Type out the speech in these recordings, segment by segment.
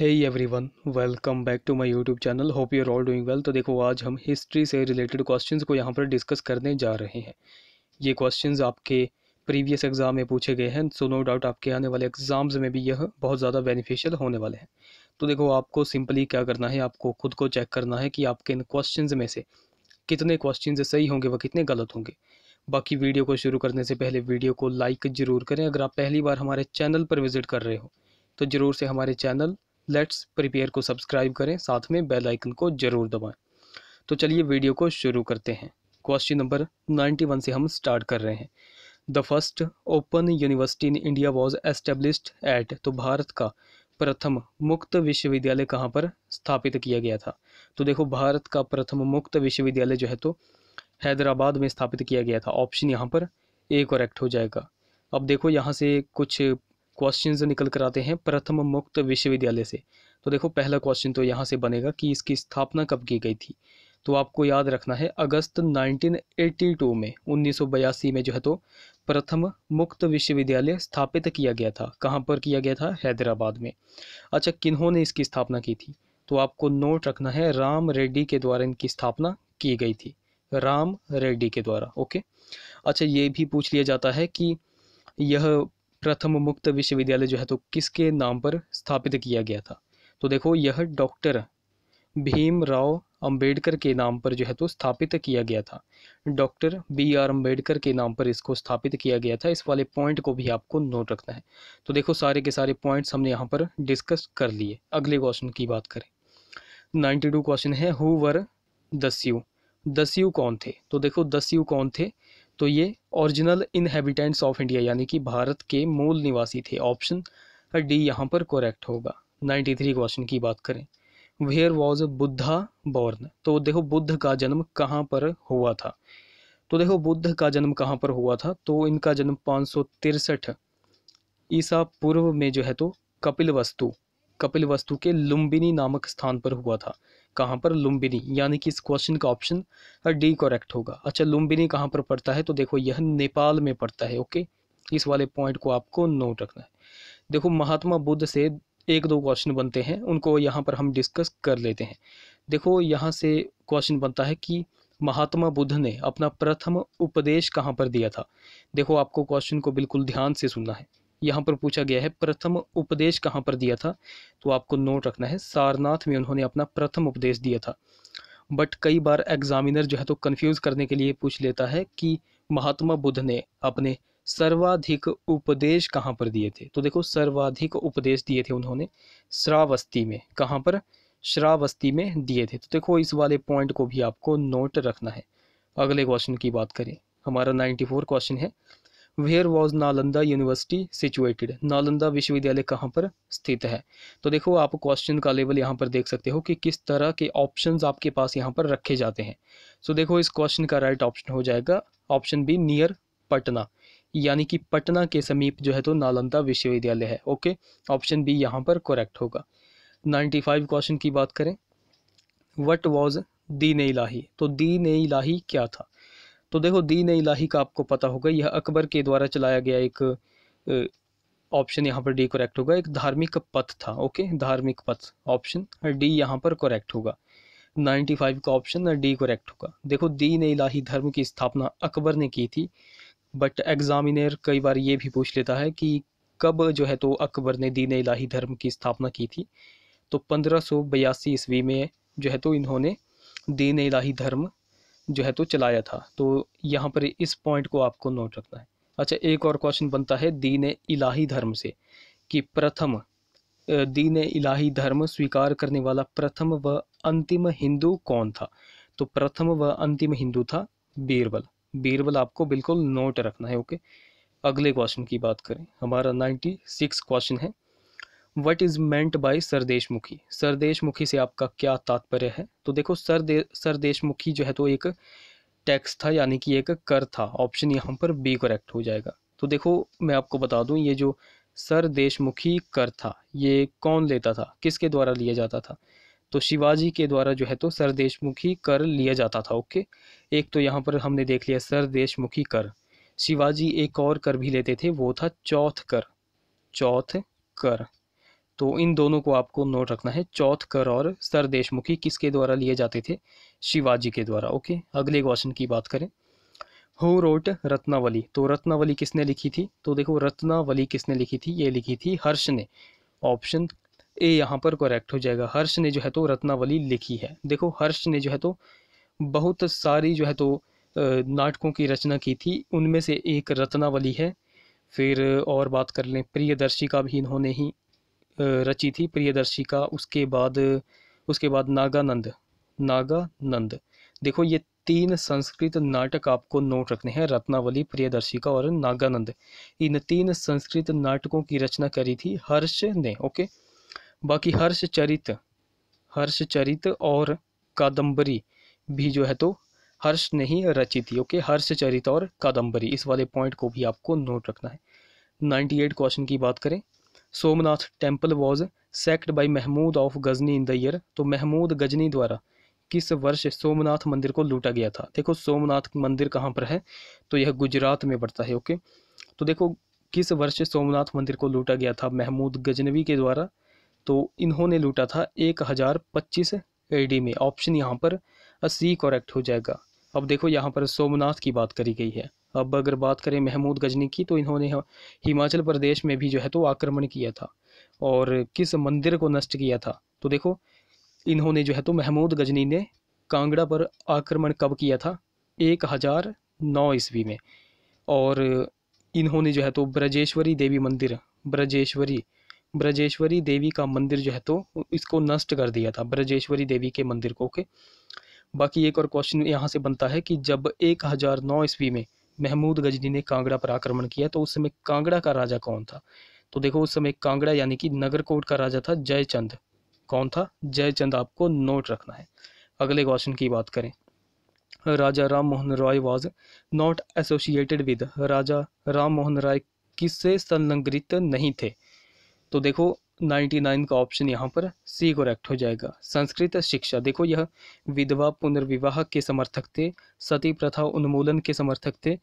every everyone welcome back to my youtube channel hope you're all doing well तो देखो आज हम history से रिलेटेड क्वेश्चंस को यहाँ पर डिस्कस करने जा रहे हैं ये क्वेश्चंस आपके प्रीवियस एग्ज़ाम में पूछे गए हैं सो नो डाउट आपके आने वाले एग्ज़ाम्स में भी यह बहुत ज़्यादा बेनिफिशियल होने वाले हैं तो देखो आपको सिंपली क्या करना है आपको खुद को चेक करना है कि आपके इन क्वेश्चन में से कितने क्वेश्चन सही होंगे व कितने गलत होंगे बाकी वीडियो को शुरू करने से पहले वीडियो को लाइक ज़रूर करें अगर आप पहली बार हमारे चैनल पर विज़िट कर रहे हो तो ज़रूर से हमारे चैनल लेट्स प्रिपेयर को सब्सक्राइब करें साथ में बेल आइकन को ज़रूर दबाएं तो चलिए वीडियो को शुरू करते हैं क्वेश्चन नंबर नाइन्टी वन से हम स्टार्ट कर रहे हैं the first open university in India was established at तो भारत का प्रथम मुक्त विश्वविद्यालय कहाँ पर स्थापित किया गया था तो देखो भारत का प्रथम मुक्त विश्वविद्यालय जो है तो हैदराबाद में स्थापित किया गया था ऑप्शन यहाँ पर ए करेक्ट हो जाएगा अब देखो यहाँ से कुछ क्वेश्चन निकल कर आते हैं प्रथम मुक्त विश्वविद्यालय से तो देखो पहला क्वेश्चन तो यहाँ से बनेगा कि इसकी स्थापना कब की गई थी तो आपको याद रखना है अगस्त 1982 में 1982 में जो है तो प्रथम मुक्त विश्वविद्यालय स्थापित किया गया था कहाँ पर किया गया था हैदराबाद में अच्छा किन्हों ने इसकी स्थापना की थी तो आपको नोट रखना है राम रेड्डी के द्वारा इनकी स्थापना की गई थी राम रेड्डी के द्वारा ओके अच्छा ये भी पूछ लिया जाता है कि यह प्रथम मुक्त विश्वविद्यालय जो है तो किसके नाम पर स्थापित किया गया था तो देखो यह डॉक्टर भीमराव अंबेडकर के नाम पर जो है तो स्थापित किया गया था डॉक्टर बी आर अंबेडकर के नाम पर इसको स्थापित किया गया था इस वाले पॉइंट को भी आपको नोट रखना है तो देखो सारे के सारे पॉइंट्स हमने यहाँ पर डिस्कस कर लिए अगले क्वेश्चन की बात करें नाइन्टी टू क्वेश्चन है हु वर दस्यु दस्यु कौन थे तो देखो दस्यु कौन थे तो ये ओरिजिनल इनहेबिटेंट्स ऑफ इंडिया यानी कि भारत के मूल निवासी थे ऑप्शन डी यहाँ पर करेक्ट होगा 93 क्वेश्चन की बात करें वेयर वॉज बुद्धा बॉर्न तो देखो बुद्ध का जन्म कहाँ पर हुआ था तो देखो बुद्ध का जन्म कहाँ पर हुआ था तो इनका जन्म पाँच ईसा पूर्व में जो है तो कपिल वस्तु कपिल वस्तु के लुम्बिनी नामक स्थान पर हुआ था कहाँ पर लुम्बिनी यानी कि इस क्वेश्चन का ऑप्शन डी करेक्ट होगा अच्छा लुम्बिनी कहाँ पर पड़ता है तो देखो यह नेपाल में पड़ता है ओके इस वाले पॉइंट को आपको नोट रखना है देखो महात्मा बुद्ध से एक दो क्वेश्चन बनते हैं उनको यहाँ पर हम डिस्कस कर लेते हैं देखो यहाँ से क्वेश्चन बनता है कि महात्मा बुद्ध ने अपना प्रथम उपदेश कहाँ पर दिया था देखो आपको क्वेश्चन को बिल्कुल ध्यान से सुनना है यहाँ पर पूछा गया है प्रथम उपदेश कहाँ पर दिया था तो आपको नोट रखना है सारनाथ में उन्होंने अपना प्रथम उपदेश दिया था बट कई बार एग्जामिनर जो है तो कंफ्यूज करने के लिए पूछ लेता है कि महात्मा बुद्ध ने अपने सर्वाधिक उपदेश कहाँ पर दिए थे तो देखो सर्वाधिक उपदेश दिए थे उन्होंने श्रावस्ती में कहाँ पर श्रावस्ती में दिए थे तो देखो इस वाले पॉइंट को भी आपको नोट रखना है अगले क्वेश्चन की बात करें हमारा 94 क्वेश्चन है where was Nalanda university situated Nalanda विश्वविद्यालय कहाँ पर स्थित है तो देखो आप क्वेश्चन का लेवल यहाँ पर देख सकते हो कि किस तरह के ऑप्शन आपके पास यहाँ पर रखे जाते हैं सो so, देखो इस क्वेश्चन का राइट ऑप्शन हो जाएगा ऑप्शन बी नियर पटना यानी कि पटना के समीप जो है तो नालंदा विश्वविद्यालय है ओके ऑप्शन बी यहाँ पर करेक्ट होगा नाइन्टी फाइव क्वेश्चन की बात करें वट वॉज दीन इलाही तो दीन इलाही क्या था तो देखो दीन इलाही का आपको पता होगा यह अकबर के द्वारा चलाया गया एक ऑप्शन यहाँ पर डी करेक्ट होगा एक धार्मिक पथ था ओके धार्मिक पथ ऑप्शन डी यहाँ पर करेक्ट होगा 95 का ऑप्शन डी करेक्ट होगा देखो दीन इलाही धर्म की स्थापना अकबर ने की थी बट एग्जामिनर कई बार ये भी पूछ लेता है कि कब जो है तो अकबर ने दीन इलाही धर्म की स्थापना की थी तो पंद्रह ईस्वी में जो है तो इन्होंने दीन इलाही धर्म जो है तो चलाया था तो यहाँ पर इस पॉइंट को आपको नोट रखना है अच्छा एक और क्वेश्चन बनता है दीन इलाही धर्म से कि प्रथम दीन इलाही धर्म स्वीकार करने वाला प्रथम व अंतिम हिंदू कौन था तो प्रथम व अंतिम हिंदू था बीरबल बीरबल आपको बिल्कुल नोट रखना है ओके अगले क्वेश्चन की बात करें हमारा नाइन्टी सिक्स क्वेश्चन है what is meant by sardeshmukhi सरदेशमुखी से आपका क्या तात्पर्य है तो देखो सरदे सरदेशमुखी जो है तो एक टैक्स था यानी कि एक कर था ऑप्शन यहाँ पर बी करेक्ट हो जाएगा तो देखो मैं आपको बता दूँ ये जो सर देशमुखी कर था ये कौन लेता था किसके द्वारा लिया जाता था तो शिवाजी के द्वारा जो है तो सरदेश मुखी कर लिया जाता था ओके एक तो यहाँ पर हमने देख लिया सर देशमुखी कर शिवाजी एक और कर भी लेते थे वो था चौथ कर चौथ कर तो इन दोनों को आपको नोट रखना है चौथ कर और सर देशमुखी किसके द्वारा लिए जाते थे शिवाजी के द्वारा ओके अगले क्वेश्चन की बात करें हु रोट रत्नावली तो रत्नावली किसने लिखी थी तो देखो रत्नावली किसने लिखी थी ये लिखी थी हर्ष ने ऑप्शन ए यहाँ पर करेक्ट हो जाएगा हर्ष ने जो है तो रत्नावली लिखी है देखो हर्ष ने जो है तो बहुत सारी जो है तो नाटकों की रचना की थी उनमें से एक रत्नावली है फिर और बात कर लें प्रियदर्शी का भी इन्होंने ही रची थी प्रियदर्शी का उसके बाद उसके बाद नागानंद नागानंद देखो ये तीन संस्कृत नाटक आपको नोट रखने हैं रत्नावली प्रियदर्शिका और नागानंद इन तीन संस्कृत नाटकों की रचना करी थी हर्ष ने ओके बाकी हर्ष चरित हर्ष चरित और कादंबरी भी जो है तो हर्ष ने ही रची थी ओके हर्ष चरित और कादंबरी इस वाले पॉइंट को भी आपको नोट रखना है 98 क्वेश्चन की बात करें Somnath temple was sacked by Mahmud of Ghazni in the year तो महमूद गजनी द्वारा किस वर्ष सोमनाथ मंदिर को लूटा गया था देखो सोमनाथ मंदिर कहाँ पर है तो यह गुजरात में पड़ता है ओके तो देखो किस वर्ष सोमनाथ मंदिर को लूटा गया था महमूद गजनवी के द्वारा तो इन्होंने लूटा था एक हज़ार पच्चीस ए में ऑप्शन यहाँ पर अस्सी करेक्ट हो जाएगा अब देखो यहाँ पर सोमनाथ की बात करी गई है अब अगर बात करें महमूद गजनी की तो इन्होंने हिमाचल प्रदेश में भी जो है तो आक्रमण किया था और किस मंदिर को नष्ट किया था तो देखो इन्होंने जो है तो महमूद गजनी ने कांगड़ा पर आक्रमण कब किया था एक हज़ार नौ ईस्वी में और इन्होंने जो है तो ब्रजेश्वरी देवी मंदिर ब्रजेश्वरी ब्रजेश्वरी देवी का मंदिर जो है तो इसको नष्ट कर दिया था ब्रजेश्वरी देवी के मंदिर को ओके बाकी एक और क्वेश्चन यहाँ से बनता है कि जब एक हज़ार नौ ईस्वी में महमूद गजनी ने कांगड़ा पर आक्रमण किया तो उस समय कांगड़ा का राजा कौन था तो देखो उस समय कांगड़ा यानी कि नगरकोट का राजा था जयचंद कौन था जयचंद आपको नोट रखना है अगले क्वेश्चन की बात करें Raja Ram Mohan Roy was not associated with Raja Ram Mohan Roy किससे संलग्नित नहीं थे तो देखो 99 का ऑप्शन यहाँ पर सी करेक्ट हो जाएगा संस्कृत शिक्षा देखो यह विधवा पुनर्विवाह के समर्थक थे सती प्रथा उन्मूलन के समर्थक थे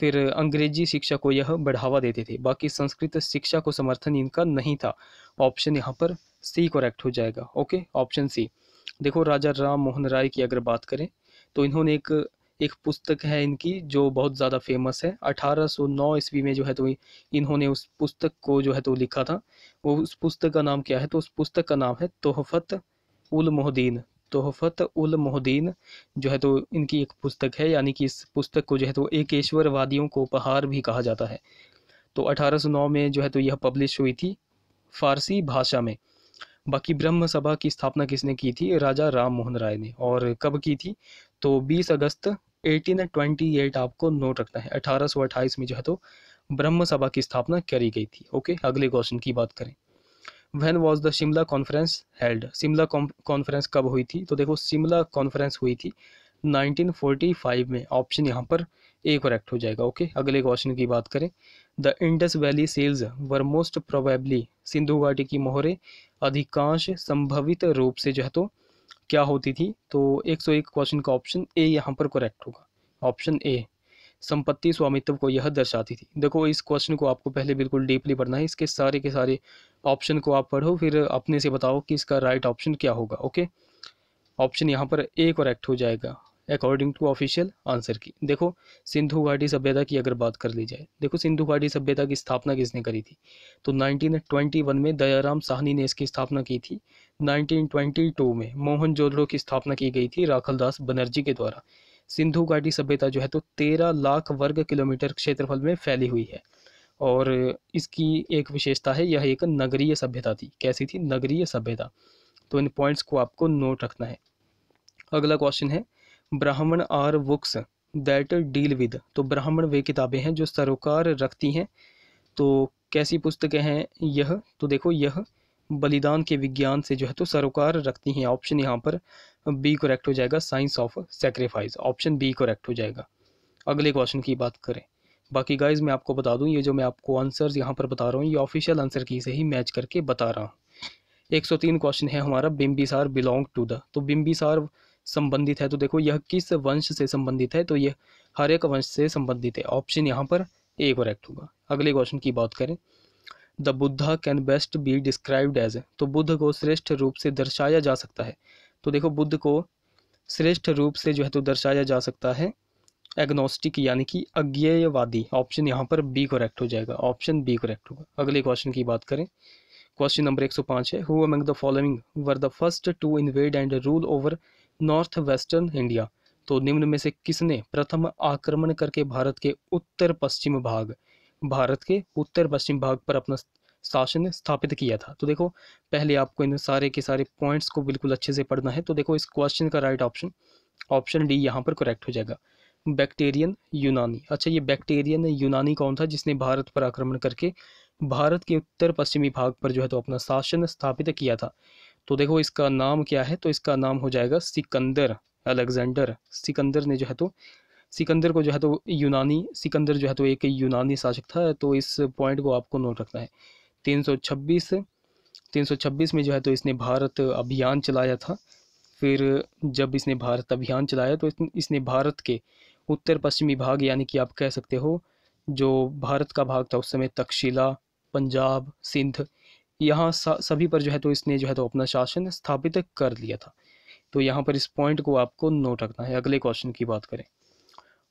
फिर अंग्रेजी शिक्षा को यह बढ़ावा देते थे बाकी संस्कृत शिक्षा को समर्थन इनका नहीं था ऑप्शन यहाँ पर सी करेक्ट हो जाएगा ओके ऑप्शन सी देखो राजा राम मोहन राय की अगर बात करें तो इन्होंने एक एक पुस्तक है इनकी जो बहुत ज़्यादा फेमस है 1809 ईस्वी में जो है तो इन्होंने उस पुस्तक को जो है तो लिखा था वो उस पुस्तक का नाम क्या है तो उस पुस्तक का नाम है तोहफत उल मोहद्दीन तोहफत उल मोहद्दीन जो है तो इनकी एक पुस्तक है यानी कि इस पुस्तक को जो है तो एकेश्वरवादियों को उपहार भी कहा जाता है तो 1809 में जो है तो यह पब्लिश हुई थी फारसी भाषा में बाकी ब्रह्म सभा की स्थापना किसने की थी राजा राम मोहन राय ने और कब की थी तो 20 अगस्त 1828 आपको नोट रखना है 1828 में जो है तो ब्रह्म सभा की स्थापना करी गई थी ओके अगले क्वेश्चन की बात करें when was the Shimla conference held Shimla conference कब हुई थी तो देखो शिमला कॉन्फ्रेंस हुई थी 1945 में ऑप्शन यहाँ पर ए करेक्ट हो जाएगा ओके अगले क्वेश्चन की बात करें the Indus valley seals were most probably Sindhu घाटी की मोहरे अधिकांश संभवित रूप से जो है तो क्या होती थी तो 101 क्वेश्चन का ऑप्शन ए यहाँ पर करेक्ट होगा ऑप्शन ए संपत्ति स्वामित्व को यह दर्शाती थी देखो इस क्वेश्चन को आपको पहले बिल्कुल डीपली पढ़ना है इसके सारे के सारे ऑप्शन को आप पढ़ो फिर अपने से बताओ कि इसका राइट ऑप्शन क्या होगा ओके ऑप्शन यहाँ पर ए करेक्ट हो जाएगा अकॉर्डिंग टू ऑफिशियल आंसर की देखो सिंधु घाटी सभ्यता की अगर बात कर ली जाए देखो सिंधु घाटी सभ्यता की स्थापना किसने करी थी तो 1921 में दयाराम साहनी ने इसकी स्थापना की थी 1922 में मोहन जोदड़ो की स्थापना की गई थी राखलदास बनर्जी के द्वारा सिंधु घाटी सभ्यता जो है तो तेरह लाख वर्ग किलोमीटर क्षेत्रफल में फैली हुई है और इसकी एक विशेषता है यह एक नगरीय सभ्यता थी कैसी थी नगरीय सभ्यता तो इन पॉइंट्स को आपको नोट रखना है अगला क्वेश्चन है Brahmanas are books that deal with तो ब्राह्मण वे किताबें हैं जो सरोकार रखती हैं तो कैसी पुस्तकें हैं यह तो देखो यह बलिदान के विज्ञान से जो है तो सरोकार रखती हैं ऑप्शन यहाँ पर बी करेक्ट हो जाएगा science of sacrifice option B correct हो जाएगा अगले क्वेश्चन की बात करें बाकी गाइज मैं आपको बता दूं ये जो मैं आपको आंसर्स यहाँ पर बता रहा हूँ ये ऑफिशियल आंसर की से ही मैच करके बता रहा हूँ एक क्वेश्चन है हमारा बिम्बिसार बिलोंग टू द तो बिम्बिसार संबंधित है तो देखो यह किस वंश से संबंधित है तो यह हर एक वंश से संबंधित है ऑप्शन यहाँ पर ए करेक्ट होगा अगले क्वेश्चन की बात करें the Buddha can best be described as तो बुद्ध को श्रेष्ठ रूप से दर्शाया जा सकता है तो देखो बुद्ध को श्रेष्ठ रूप से जो है तो दर्शाया जा सकता है एग्नोस्टिक यानी कि अज्ञेयवादी ऑप्शन यहाँ पर बी करेक्ट हो जाएगा ऑप्शन बी करेक्ट होगा अगले क्वेश्चन की बात करें क्वेश्चन नंबर 105 है who among the following were the first to invade and rule over north western India तो निम्न में से किसने प्रथम आक्रमण करके भारत के उत्तर पश्चिम भाग भारत के उत्तर पश्चिम भाग पर अपना शासन स्थापित किया था तो देखो पहले आपको इन सारे के सारे पॉइंट्स को बिल्कुल अच्छे से पढ़ना है तो देखो इस क्वेश्चन का राइट ऑप्शन ऑप्शन डी यहाँ पर करेक्ट हो जाएगा बैक्टेरियन यूनानी अच्छा ये बैक्टेरियन यूनानी कौन था जिसने भारत पर आक्रमण करके भारत के उत्तर पश्चिमी भाग पर जो है तो अपना शासन स्थापित किया था तो देखो इसका नाम क्या है तो इसका नाम हो जाएगा सिकंदर अलेक्जेंडर सिकंदर ने जो है तो सिकंदर को जो है तो यूनानी सिकंदर जो है तो एक यूनानी शासक था तो इस पॉइंट को आपको नोट रखना है तीन सौ छब्बीस तीन सौ छब्बीस में जो है तो इसने भारत अभियान चलाया था फिर जब इसने भारत अभियान चलाया तो इसने भारत के उत्तर पश्चिमी भाग यानी कि आप कह सकते हो जो भारत का भाग था उस समय तक्षशिला पंजाब सिंध यहाँ सभी पर जो है तो इसने जो है तो अपना शासन स्थापित कर लिया था तो यहाँ पर इस पॉइंट को आपको नोट रखना है अगले क्वेश्चन की बात करें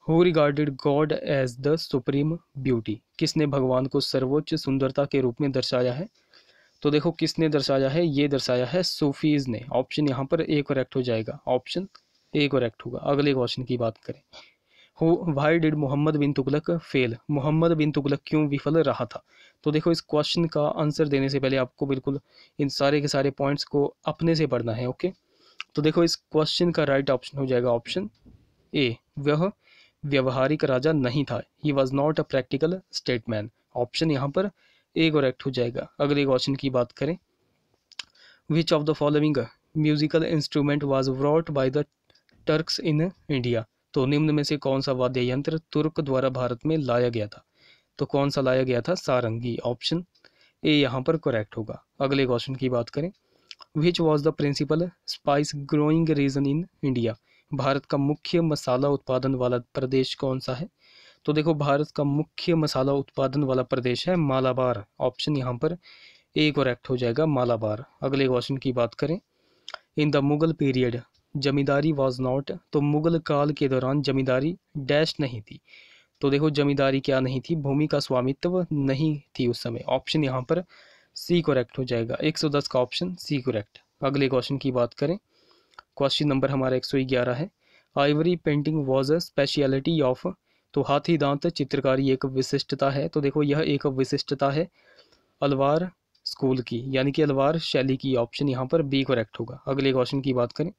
who regarded god as the supreme beauty किसने भगवान को सर्वोच्च सुंदरता के रूप में दर्शाया है तो देखो किसने दर्शाया है ये दर्शाया है सूफीज़ ने ऑप्शन यहाँ पर ए करेक्ट हो जाएगा ऑप्शन ए करेक्ट होगा अगले क्वेश्चन की बात करें why did Muhammad bin Tughlaq fail Muhammad bin Tughlaq क्यों विफल रहा था तो देखो इस क्वेश्चन का आंसर देने से पहले आपको बिल्कुल इन सारे के सारे पॉइंट्स को अपने से पढ़ना है ओके तो देखो इस क्वेश्चन का राइट ऑप्शन हो जाएगा ऑप्शन ए वह व्यवहारिक राजा नहीं था he was not a practical statesman option यहाँ पर ए करेक्ट हो जाएगा अगले क्वेश्चन की बात करें which of the following musical instrument was brought by the Turks in India तो निम्न में से कौन सा वाद्य यंत्र तुर्क द्वारा भारत में लाया गया था तो कौन सा लाया गया था सारंगी ऑप्शन ए यहाँ पर करेक्ट होगा अगले क्वेश्चन की बात करें which was the principal spice growing region in India भारत का मुख्य मसाला उत्पादन वाला प्रदेश कौन सा है तो देखो भारत का मुख्य मसाला उत्पादन वाला प्रदेश है मालाबार ऑप्शन यहाँ पर ए करेक्ट हो जाएगा मालाबार अगले क्वेश्चन की बात करें in the Mughal period zamindari was not तो मुगल काल के दौरान जमींदारी डैश नहीं थी तो देखो जमींदारी क्या नहीं थी भूमि का स्वामित्व नहीं थी उस समय ऑप्शन यहाँ पर सी करेक्ट हो जाएगा 110 का ऑप्शन सी करेक्ट अगले क्वेश्चन की बात करें क्वेश्चन नंबर हमारा 111 है ivory painting was a speciality of तो हाथी दांत चित्रकारी एक विशिष्टता है तो देखो यह एक विशिष्टता है अलवार स्कूल की यानी कि अलवार शैली की ऑप्शन यहाँ पर बी करेक्ट होगा अगले क्वेश्चन की बात करें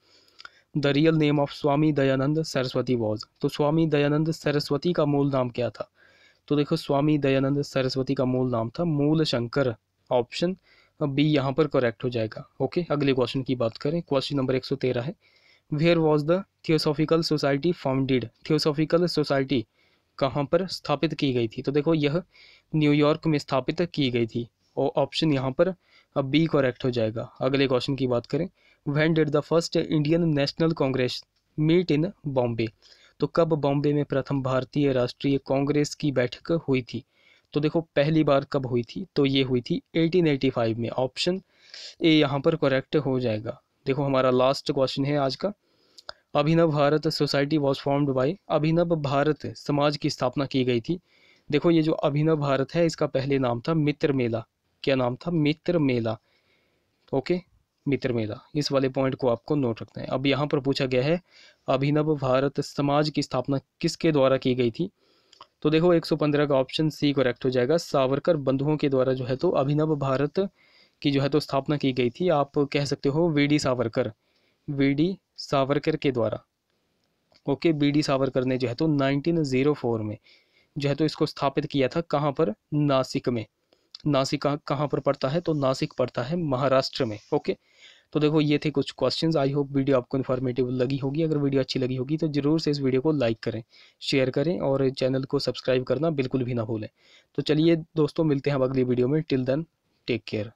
the real name of Swami Dayanand Saraswati was तो स्वामी दयानंद सरस्वती का मूल नाम क्या था तो देखो स्वामी दयानंद सरस्वती का मूल नाम था मूल शंकर ऑप्शन बी यहाँ पर करेक्ट हो जाएगा ओके अगले क्वेश्चन की बात करें क्वेश्चन नंबर एक सौ तेरह है where was the Theosophical Society founded Theosophical Society कहाँ पर स्थापित की गई थी तो देखो यह न्यूयॉर्क में स्थापित की गई थी और ऑप्शन यहाँ पर बी करेक्ट हो जाएगा अगले क्वेश्चन की बात करें when did the first Indian National Congress meet in Bombay तो कब बॉम्बे में प्रथम भारतीय राष्ट्रीय कांग्रेस की बैठक हुई थी तो देखो पहली बार कब हुई थी तो ये हुई थी 1885 में ऑप्शन ए यहाँ पर करेक्ट हो जाएगा देखो हमारा लास्ट क्वेश्चन है आज का Abhinav Bharat Society was formed by Abhinav Bharat समाज की स्थापना की गई थी देखो ये जो अभिनव भारत है इसका पहले नाम था मित्र मेला क्या नाम था मित्र मेला ओके मित्र मेला इस वाले पॉइंट को आपको नोट रखना है अब यहाँ पर पूछा गया है अभिनव भारत समाज की स्थापना किसके द्वारा की गई थी तो देखो 115 का ऑप्शन सी करेक्ट हो जाएगा सावरकर बंधुओं के द्वारा जो है तो अभिनव भारत की जो है तो स्थापना की गई थी आप कह सकते हो V D Savarkar V D Savarkar के द्वारा ओके बी डी सावरकर ने जो है तो 1904 में जो है तो इसको स्थापित किया था कहाँ पर नासिक में नासिक कहाँ पर पड़ता है तो नासिक पड़ता है महाराष्ट्र में ओके तो देखो ये थे कुछ क्वेश्चन आई होप वीडियो आपको इन्फॉर्मेटिव लगी होगी अगर वीडियो अच्छी लगी होगी तो ज़रूर से इस वीडियो को लाइक करें शेयर करें और चैनल को सब्सक्राइब करना बिल्कुल भी ना भूलें तो चलिए दोस्तों मिलते हैं अब अगली वीडियो में टिल देन टेक केयर